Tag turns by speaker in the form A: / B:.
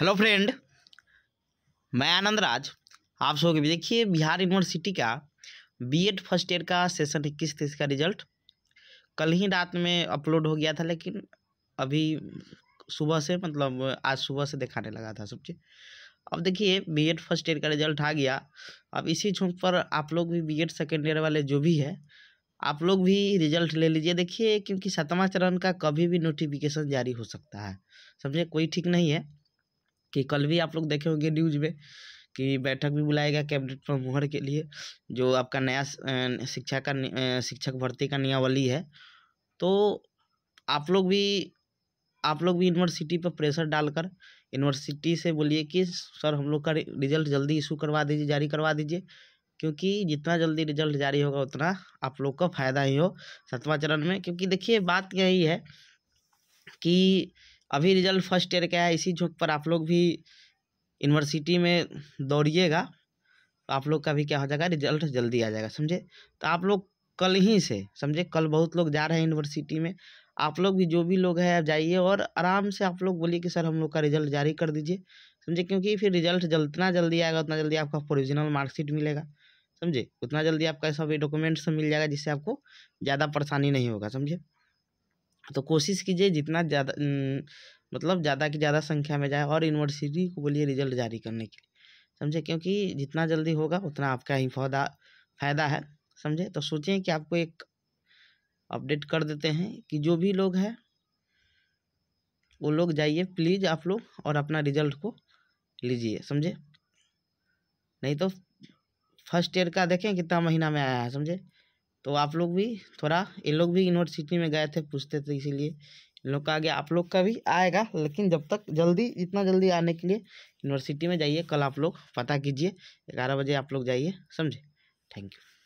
A: hello friend मैं आनंद राज आप सब के देखिए बिहार यूनिवर्सिटी का बीएड फर्स्ट ईयर का सेशन इक्कीस तेईस का रिजल्ट कल ही रात में अपलोड हो गया था लेकिन अभी सुबह से मतलब आज सुबह से दिखाने लगा था सब चीज़ अब देखिए बीएड फर्स्ट ईयर का रिजल्ट आ गया अब इसी झोंक पर आप लोग भी एड सेकेंड ईयर वाले जो भी है आप लोग भी रिजल्ट ले लीजिए देखिए क्योंकि सतवा चरण का कभी भी नोटिफिकेशन जारी हो सकता है समझे कोई ठीक नहीं है कि कल भी आप लोग देखे होंगे न्यूज में कि बैठक भी बुलाया गया कैबिनेट प्रमुखर के लिए जो आपका नया शिक्षा का शिक्षक भर्ती का नियावली है तो आप लोग भी आप लोग भी यूनिवर्सिटी पर प्रेशर डालकर यूनिवर्सिटी से बोलिए कि सर हम लोग का रिजल्ट जल्दी इशू करवा दीजिए जारी करवा दीजिए क्योंकि जितना जल्दी रिजल्ट जारी होगा उतना आप लोग का फायदा ही हो सातवां चरण में क्योंकि देखिए बात यही है कि अभी रिजल्ट फर्स्ट ईयर का है इसी झोंक पर आप लोग भी यूनिवर्सिटी में दौड़िएगा तो आप लोग का भी क्या हो जाएगा रिजल्ट जल्दी आ जाएगा समझे तो आप लोग कल ही से समझे कल बहुत लोग जा रहे हैं यूनिवर्सिटी में आप लोग भी जो भी लोग हैं आप जाइए और आराम से आप लोग बोलिए कि सर हम लोग का रिजल्ट जारी कर दीजिए समझे क्योंकि फिर रिजल्ट जितना जल्दी आएगा उतना जल्दी आपका प्रोविजनल मार्कशीट मिलेगा समझे उतना जल्दी आपका सभी डॉक्यूमेंट्स मिल जाएगा जिससे आपको ज़्यादा परेशानी नहीं होगा समझे तो कोशिश कीजिए जितना ज़्यादा मतलब ज़्यादा की ज़्यादा संख्या में जाए और यूनिवर्सिटी को बोलिए रिजल्ट जारी करने के लिए समझे क्योंकि जितना जल्दी होगा उतना आपका ही फायदा फायदा है समझे तो सोचें कि आपको एक अपडेट कर देते हैं कि जो भी लोग हैं वो लोग जाइए प्लीज़ आप लोग और अपना रिजल्ट को लीजिए समझे नहीं तो फर्स्ट ईयर का देखें कितना महीना में आया है समझे तो आप लोग भी थोड़ा ये लोग भी यूनिवर्सिटी में गए थे पूछते थे इसीलिए इन लोग का आगे आप लोग का भी आएगा लेकिन जब तक जल्दी इतना जल्दी आने के लिए यूनिवर्सिटी में जाइए कल आप लोग पता कीजिए ग्यारह बजे आप लोग जाइए समझे थैंक यू